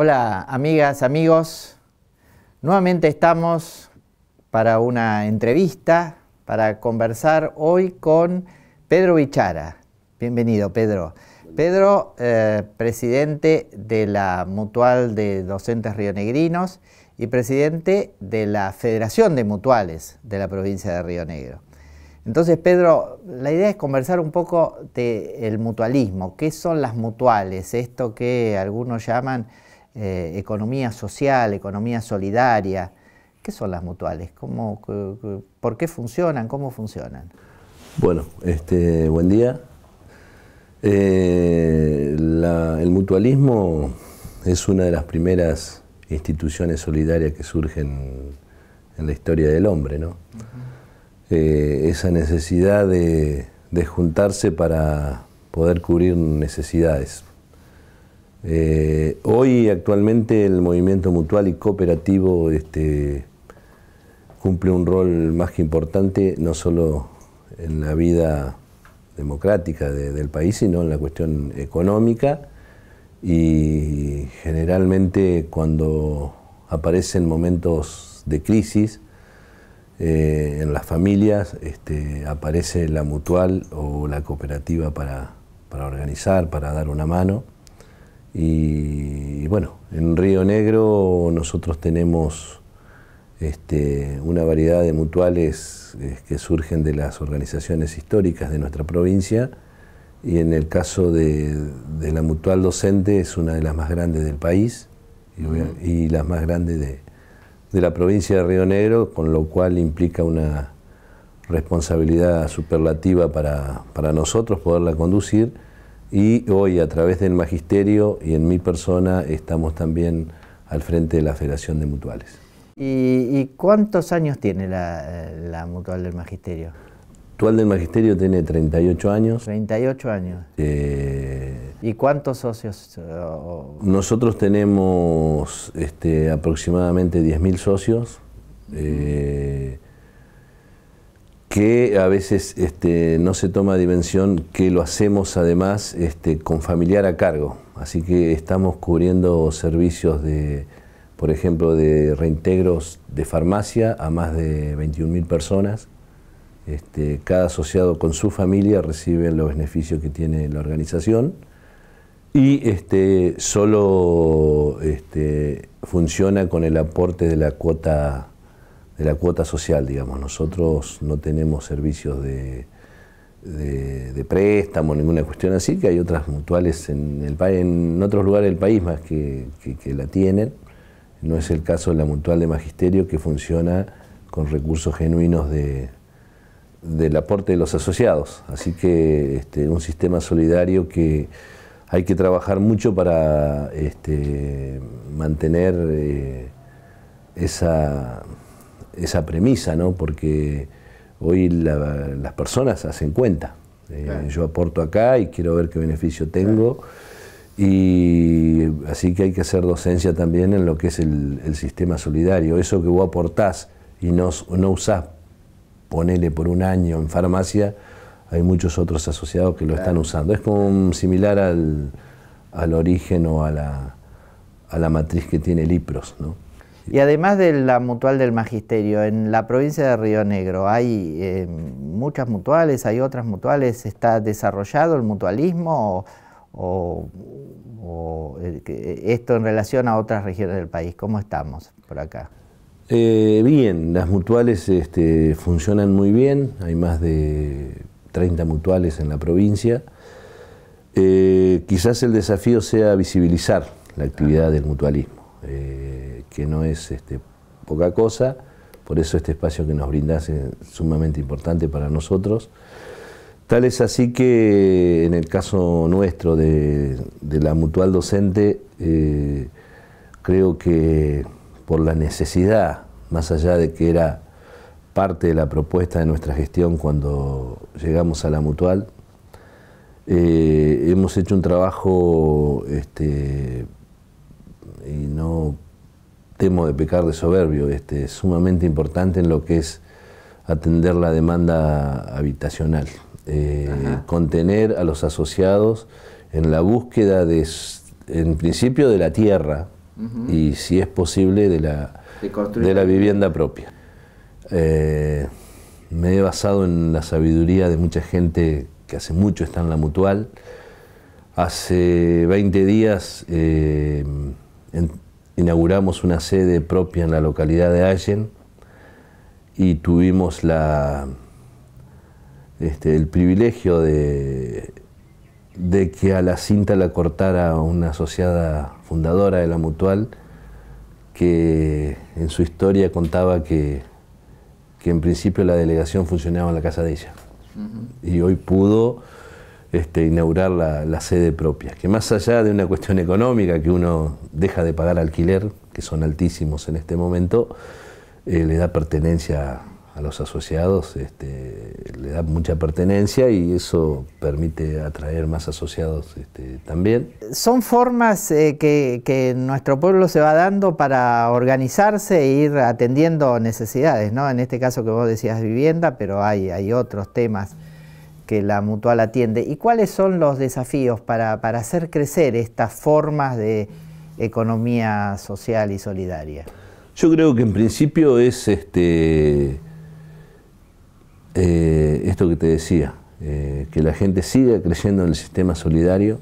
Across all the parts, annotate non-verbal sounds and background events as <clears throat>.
Hola amigas, amigos. Nuevamente estamos para una entrevista, para conversar hoy con Pedro Bichara. Bienvenido, Pedro. Pedro, eh, presidente de la Mutual de Docentes Rionegrinos y presidente de la Federación de Mutuales de la provincia de Río Negro. Entonces, Pedro, la idea es conversar un poco del mutualismo. ¿Qué son las mutuales? Esto que algunos llaman eh, economía social, economía solidaria. ¿Qué son las mutuales? ¿Por qué funcionan? ¿Cómo funcionan? Bueno, este, buen día. Eh, el mutualismo es una de las primeras instituciones solidarias que surgen en la historia del hombre, ¿no? Eh, esa necesidad de juntarse para poder cubrir necesidades, eh, hoy actualmente el movimiento mutual y cooperativo este, cumple un rol más que importante, no solo en la vida democrática del país, sino en la cuestión económica y generalmente cuando aparecen momentos de crisis eh, en las familias, este, aparece la mutual o la cooperativa para organizar, para dar una mano. Y, bueno, en Río Negro nosotros tenemos este, una variedad de mutuales eh, que surgen de las organizaciones históricas de nuestra provincia y en el caso de, la mutual docente es una de las más grandes del país y, las más grandes de, la provincia de Río Negro, con lo cual implica una responsabilidad superlativa para nosotros poderla conducir y hoy a través del Magisterio y en mi persona estamos también al frente de la Federación de Mutuales. ¿Y, cuántos años tiene la, Mutual del Magisterio? Mutual del Magisterio tiene 38 años. 38 años. Eh, ¿Y cuántos socios? Nosotros tenemos este, aproximadamente 10.000 socios. Eh, que a veces este, no se toma dimensión que lo hacemos además este, con familiar a cargo. Así que estamos cubriendo servicios de, por ejemplo, de reintegros de farmacia a más de 21.000 personas. Este, cada asociado con su familia recibe los beneficios que tiene la organización y solo funciona con el aporte de la cuota de la cuota social, digamos. Nosotros no tenemos servicios de, préstamo, ninguna cuestión así, que hay otras mutuales en, el, en otros lugares del país más que, la tienen. No es el caso de la mutual de magisterio que funciona con recursos genuinos del aporte de los asociados. Así que este, un sistema solidario que hay que trabajar mucho para este, mantener eh, esa esa premisa, ¿no? Porque hoy las personas hacen cuenta. Eh, yo aporto acá y quiero ver qué beneficio tengo. Y así que hay que hacer docencia también en lo que es el, sistema solidario. Eso que vos aportás y no, no usás, ponele por un año en farmacia, hay muchos otros asociados que lo están usando. Es como similar al, origen o a la, a la matriz que tiene el ¿no? Y además de la mutual del magisterio, en la provincia de Río Negro hay eh, muchas mutuales, hay otras mutuales, ¿está desarrollado el mutualismo o, eh, eh, esto en relación a otras regiones del país? ¿Cómo estamos por acá? bien, las mutuales este, funcionan muy bien, hay más de 30 mutuales en la provincia. quizás el desafío sea visibilizar la actividad del mutualismo. Eh, que no es este, poca cosa, por eso este espacio que nos brinda es sumamente importante para nosotros. Tal es así que en el caso nuestro de, la mutual docente, eh, creo que por la necesidad, más allá de que era parte de la propuesta de nuestra gestión cuando llegamos a la mutual, eh, hemos hecho un trabajo, este, y no temo de pecar de soberbio, este, es sumamente importante en lo que es atender la demanda habitacional, eh, contener a los asociados en la búsqueda de, en principio de la tierra y si es posible de la, de, la vivienda propia. Eh, me he basado en la sabiduría de mucha gente que hace mucho está en la mutual. Hace 20 días eh, en, inauguramos una sede propia en la localidad de Allen y tuvimos la, este, el privilegio de, de, que a la cinta la cortara una asociada fundadora de la Mutual que en su historia contaba que, en principio la delegación funcionaba en la casa de ella. Y hoy pudo este, inaugurar la, sede propia, que más allá de una cuestión económica, que uno deja de pagar alquiler, que son altísimos en este momento, eh, le da pertenencia a los asociados, este, le da mucha pertenencia y eso permite atraer más asociados este, también. Son formas eh, que, nuestro pueblo se va dando para organizarse e ir atendiendo necesidades, En este caso que vos decías vivienda, pero hay, hay otros temas que la mutual atiende y cuáles son los desafíos para, hacer crecer estas formas de economía social y solidaria. Yo creo que en principio es este, eh, esto que te decía, eh, que la gente siga creyendo en el sistema solidario.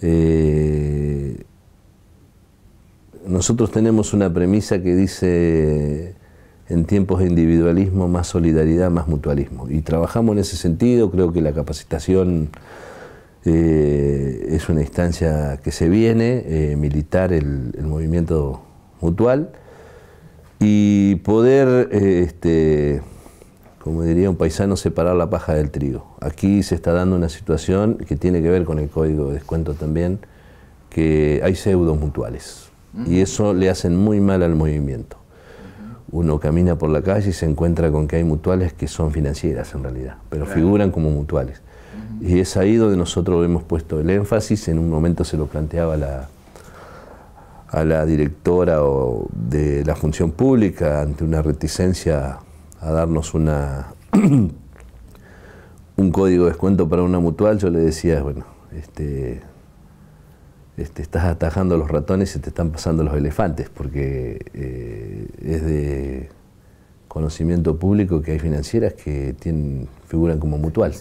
Eh, nosotros tenemos una premisa que dice en tiempos de individualismo, más solidaridad, más mutualismo. Y trabajamos en ese sentido, creo que la capacitación eh, es una instancia que se viene, eh, militar el, movimiento mutual, y poder, eh, este, como diría un paisano, separar la paja del trigo. Aquí se está dando una situación que tiene que ver con el código de descuento también, que hay pseudos mutuales, y eso le hacen muy mal al movimiento uno camina por la calle y se encuentra con que hay mutuales que son financieras en realidad, pero figuran como mutuales. Y es ahí donde nosotros hemos puesto el énfasis, en un momento se lo planteaba la, a la directora de la función pública ante una reticencia a darnos una <clears throat> un código de descuento para una mutual, yo le decía, bueno, este, este, estás atajando los ratones y te están pasando los elefantes, porque eh, es de conocimiento público que hay financieras que tienen, figuran como mutual.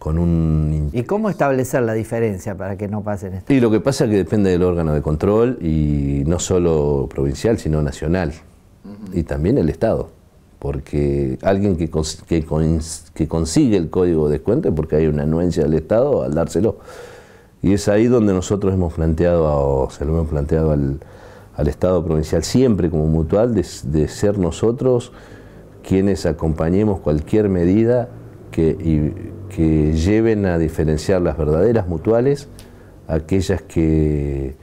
Con un... ¿Y cómo establecer la diferencia para que no pasen esto? Y lo que pasa es que depende del órgano de control y no solo provincial, sino nacional. Y también el Estado. Porque alguien que, que, consigue el código de descuento porque hay una anuencia del Estado al dárselo. Y es ahí donde nosotros hemos planteado, o se lo hemos planteado al, Estado provincial siempre como mutual de, ser nosotros quienes acompañemos cualquier medida que, que lleven a diferenciar las verdaderas mutuales, aquellas que,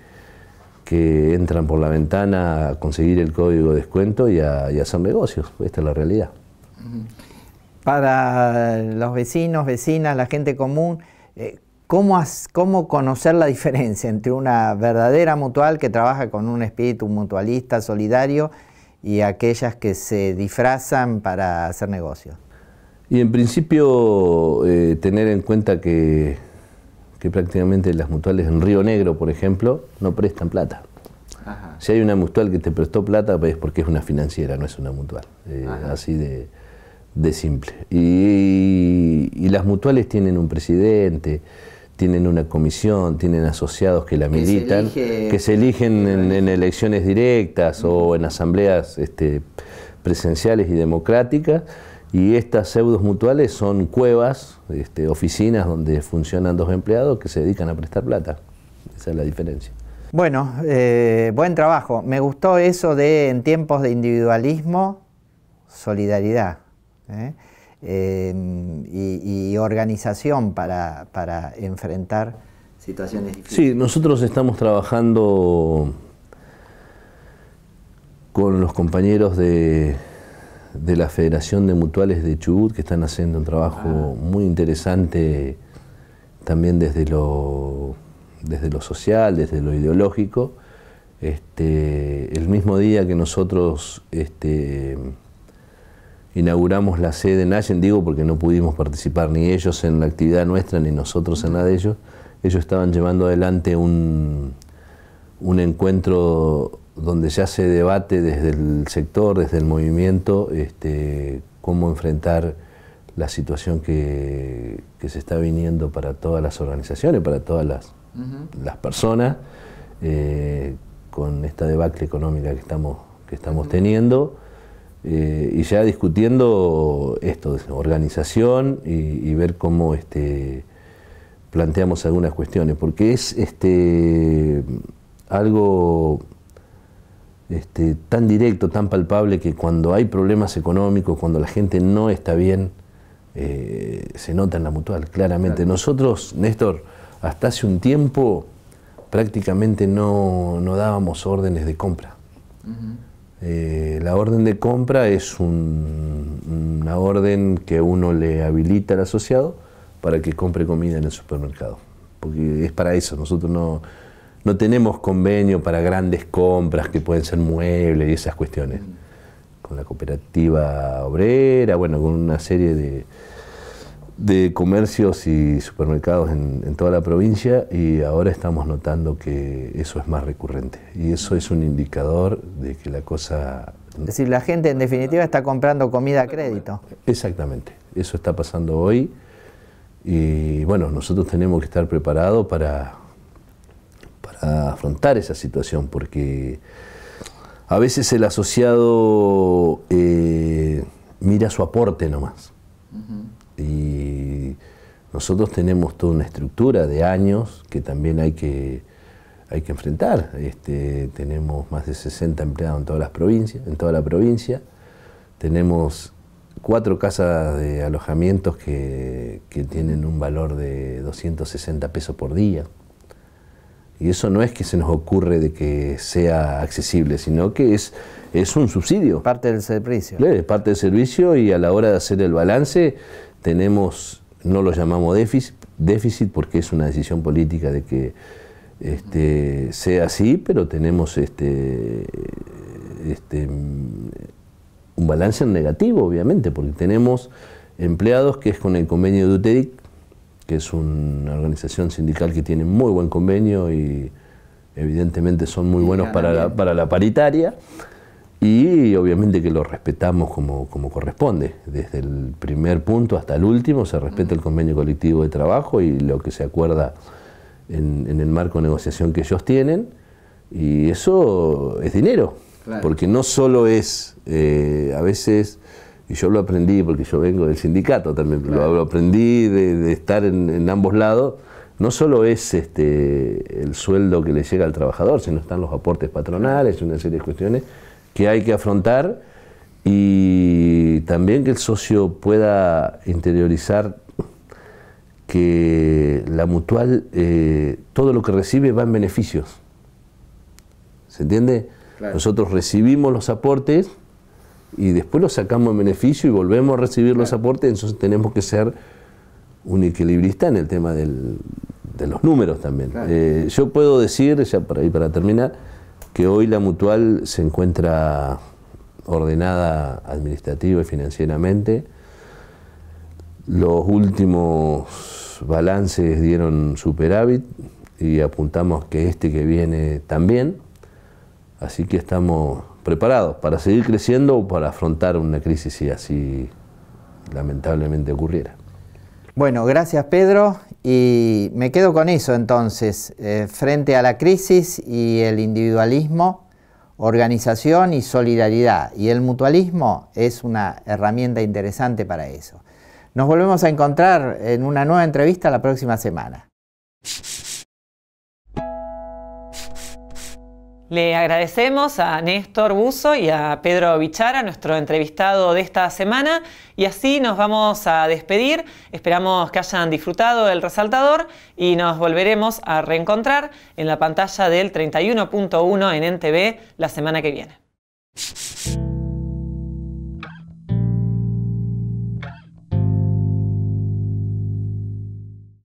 que entran por la ventana a conseguir el código de descuento y a, hacer negocios. Esta es la realidad. Para los vecinos, vecinas, la gente común, eh, cómo, cómo conocer la diferencia entre una verdadera mutual que trabaja con un espíritu mutualista, solidario, y aquellas que se disfrazan para hacer negocios. Y en principio eh, tener en cuenta que, prácticamente las mutuales en Río Negro, por ejemplo, no prestan plata. Si hay una mutual que te prestó plata, pues es porque es una financiera, no es una mutual. Eh, así de, simple. y, las mutuales tienen un presidente, tienen una comisión, tienen asociados que la militan, que se, eligen en, elecciones directas o en asambleas este, presenciales y democráticas. Y estas pseudos mutuales son cuevas, este, oficinas donde funcionan dos empleados que se dedican a prestar plata. Esa es la diferencia. Bueno, eh, buen trabajo. Me gustó eso de en tiempos de individualismo, solidaridad. ¿eh? Em, y, organización para, para, enfrentar situaciones difíciles. Sí, nosotros estamos trabajando con los compañeros de, la Federación de Mutuales de Chubut, que están haciendo un trabajo ah. muy interesante también desde lo, desde lo social, desde lo ideológico. Este, el mismo día que nosotros este, inauguramos la sede en Allen, digo porque no pudimos participar ni ellos en la actividad nuestra, ni nosotros en la de ellos. Ellos estaban llevando adelante un, encuentro donde ya se debate desde el sector, desde el movimiento, este, cómo enfrentar la situación que, se está viniendo para todas las organizaciones, para todas las, personas, eh, con esta debacle económica que estamos, teniendo eh, y ya discutiendo esto, organización y, ver cómo este, planteamos algunas cuestiones, porque es este, algo este, tan directo, tan palpable, que cuando hay problemas económicos, cuando la gente no está bien, eh, se nota en la mutual, claramente. Nosotros, Néstor, hasta hace un tiempo prácticamente no, dábamos órdenes de compra. Eh, la orden de compra es una orden que uno le habilita al asociado para que compre comida en el supermercado, porque es para eso, nosotros no, no tenemos convenio para grandes compras que pueden ser muebles y esas cuestiones, mm. con la cooperativa obrera, bueno, con una serie de, de comercios y supermercados en, toda la provincia y ahora estamos notando que eso es más recurrente y eso es un indicador de que la cosa... Es decir, la gente en definitiva está comprando comida a crédito. Exactamente, eso está pasando hoy y bueno, nosotros tenemos que estar preparados para, para afrontar esa situación porque a veces el asociado eh, mira su aporte nomás. Y nosotros tenemos toda una estructura de años que también hay que, hay que enfrentar. Este, tenemos más de 60 empleados en todas las provincias, en toda la provincia. Tenemos cuatro casas de alojamientos que, tienen un valor de 260 pesos por día. Y eso no es que se nos ocurre de que sea accesible, sino que es, es un subsidio. Parte del servicio. es parte del servicio y a la hora de hacer el balance tenemos no lo llamamos déficit, porque es una decisión política de que este, sea así, pero tenemos este, este un balance negativo, obviamente, porque tenemos empleados que es con el convenio de UTEDIC, que es una organización sindical que tiene muy buen convenio y evidentemente son muy buenos para la, para la paritaria y obviamente que lo respetamos como, corresponde. Desde el primer punto hasta el último se respeta el convenio colectivo de trabajo y lo que se acuerda en, el marco de negociación que ellos tienen. Y eso es dinero, porque no solo es, eh, a veces, y yo lo aprendí porque yo vengo del sindicato también, lo, aprendí de, estar en, en, ambos lados, no solo es este, el sueldo que le llega al trabajador, sino están los aportes patronales, una serie de cuestiones que hay que afrontar y también que el socio pueda interiorizar que la mutual, eh, todo lo que recibe va en beneficios. ¿Se entiende? Nosotros recibimos los aportes y después los sacamos en beneficio y volvemos a recibir los aportes, entonces tenemos que ser un equilibrista en el tema del, de los números también. Eh, yo puedo decir, ya para, para terminar, que hoy la mutual se encuentra ordenada administrativa y financieramente. Los últimos balances dieron superávit y apuntamos que este que viene también. Así que estamos preparados para seguir creciendo o para afrontar una crisis si así lamentablemente ocurriera. Bueno, gracias Pedro y me quedo con eso entonces, eh, frente a la crisis y el individualismo, organización y solidaridad. Y el mutualismo es una herramienta interesante para eso. Nos volvemos a encontrar en una nueva entrevista la próxima semana. Le agradecemos a Néstor Buzo y a Pedro Bichara, nuestro entrevistado de esta semana, y así nos vamos a despedir. Esperamos que hayan disfrutado el resaltador y nos volveremos a reencontrar en la pantalla del 31.1 en NTV la semana que viene.